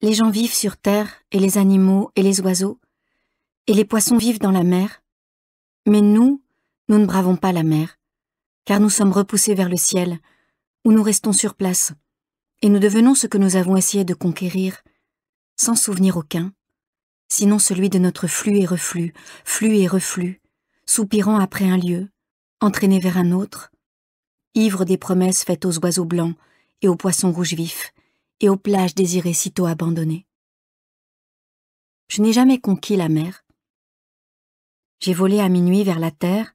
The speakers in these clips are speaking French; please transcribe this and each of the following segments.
Les gens vivent sur terre, et les animaux, et les oiseaux, et les poissons vivent dans la mer. Mais nous, nous ne bravons pas la mer, car nous sommes repoussés vers le ciel, où nous restons sur place, et nous devenons ce que nous avons essayé de conquérir, sans souvenir aucun, sinon celui de notre flux et reflux, flux et reflux, soupirant après un lieu, entraîné vers un autre, ivre des promesses faites aux oiseaux blancs et aux poissons rouges vifs, et aux plages désirées sitôt abandonnées. Je n'ai jamais conquis la mer. J'ai volé à minuit vers la terre,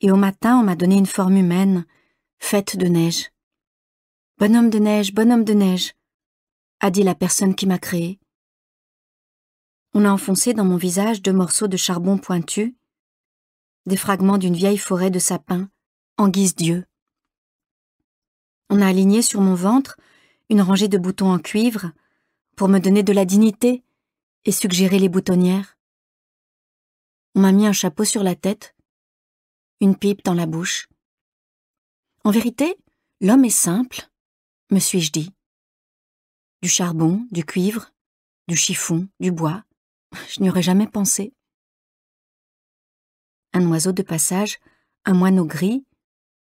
et au matin on m'a donné une forme humaine, faite de neige. Bonhomme de neige, bonhomme de neige, a dit la personne qui m'a créé. On a enfoncé dans mon visage deux morceaux de charbon pointu, des fragments d'une vieille forêt de sapins, en guise d'yeux. On a aligné sur mon ventre une rangée de boutons en cuivre, pour me donner de la dignité et suggérer les boutonnières. On m'a mis un chapeau sur la tête, une pipe dans la bouche. En vérité, l'homme est simple, me suis-je dit. Du charbon, du cuivre, du chiffon, du bois, je n'y aurais jamais pensé. Un oiseau de passage, un moineau gris,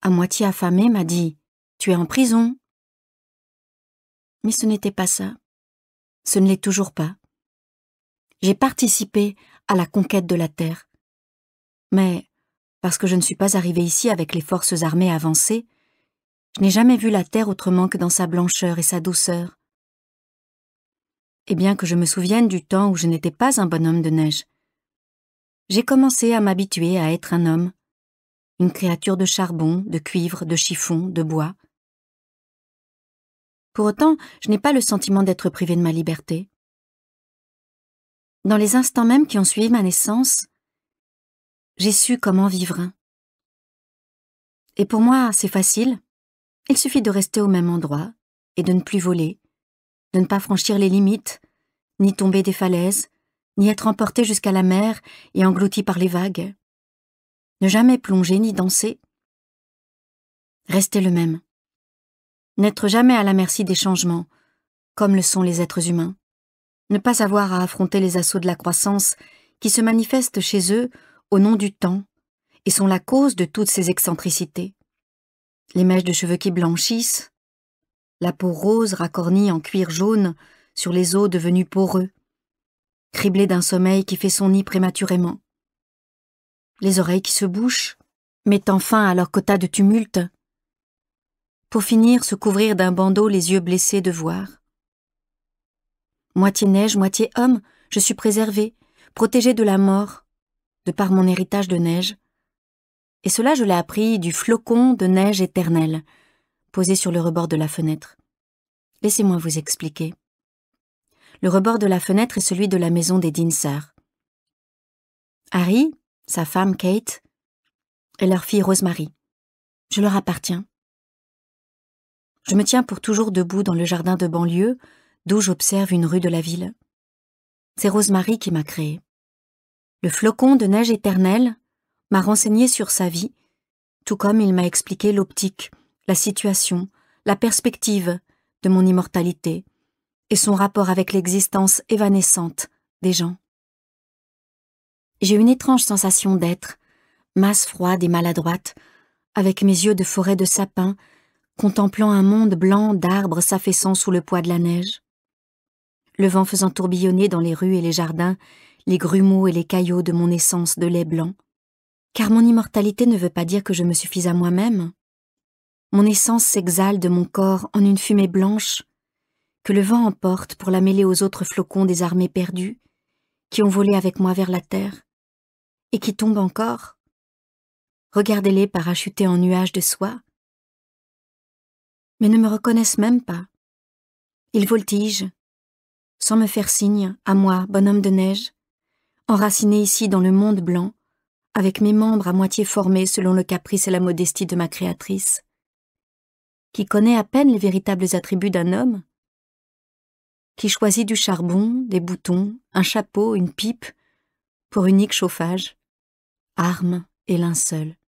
à moitié affamé, m'a dit Tu es en prison mais ce n'était pas ça. Ce ne l'est toujours pas. J'ai participé à la conquête de la Terre. Mais, parce que je ne suis pas arrivé ici avec les forces armées avancées, je n'ai jamais vu la Terre autrement que dans sa blancheur et sa douceur. Et bien que je me souvienne du temps où je n'étais pas un bonhomme de neige, j'ai commencé à m'habituer à être un homme, une créature de charbon, de cuivre, de chiffon, de bois, pour autant, je n'ai pas le sentiment d'être privée de ma liberté. Dans les instants mêmes qui ont suivi ma naissance, j'ai su comment vivre. Et pour moi, c'est facile. Il suffit de rester au même endroit et de ne plus voler, de ne pas franchir les limites, ni tomber des falaises, ni être emporté jusqu'à la mer et englouti par les vagues. Ne jamais plonger ni danser. Rester le même n'être jamais à la merci des changements, comme le sont les êtres humains, ne pas savoir à affronter les assauts de la croissance qui se manifestent chez eux au nom du temps et sont la cause de toutes ces excentricités. Les mèches de cheveux qui blanchissent, la peau rose racornie en cuir jaune sur les os devenus poreux, criblés d'un sommeil qui fait son nid prématurément, les oreilles qui se bouchent, mettant fin à leur quota de tumulte, pour finir se couvrir d'un bandeau les yeux blessés de voir. Moitié neige, moitié homme, je suis préservée, protégée de la mort, de par mon héritage de neige. Et cela, je l'ai appris du flocon de neige éternelle, posé sur le rebord de la fenêtre. Laissez-moi vous expliquer. Le rebord de la fenêtre est celui de la maison des Dinsers. Harry, sa femme Kate, et leur fille Rosemary. Je leur appartiens. Je me tiens pour toujours debout dans le jardin de banlieue, d'où j'observe une rue de la ville. C'est Rosemary qui m'a créé. Le flocon de neige éternelle m'a renseigné sur sa vie, tout comme il m'a expliqué l'optique, la situation, la perspective de mon immortalité et son rapport avec l'existence évanescente des gens. J'ai une étrange sensation d'être, masse froide et maladroite, avec mes yeux de forêt de sapin contemplant un monde blanc d'arbres s'affaissant sous le poids de la neige. Le vent faisant tourbillonner dans les rues et les jardins les grumeaux et les caillots de mon essence de lait blanc. Car mon immortalité ne veut pas dire que je me suffis à moi-même. Mon essence s'exhale de mon corps en une fumée blanche que le vent emporte pour la mêler aux autres flocons des armées perdues qui ont volé avec moi vers la terre et qui tombent encore. Regardez-les parachuter en nuages de soie, mais ne me reconnaissent même pas. Ils voltigent, sans me faire signe, à moi, bonhomme de neige, enraciné ici dans le monde blanc, avec mes membres à moitié formés selon le caprice et la modestie de ma créatrice, qui connaît à peine les véritables attributs d'un homme, qui choisit du charbon, des boutons, un chapeau, une pipe, pour unique chauffage, arme et linceul.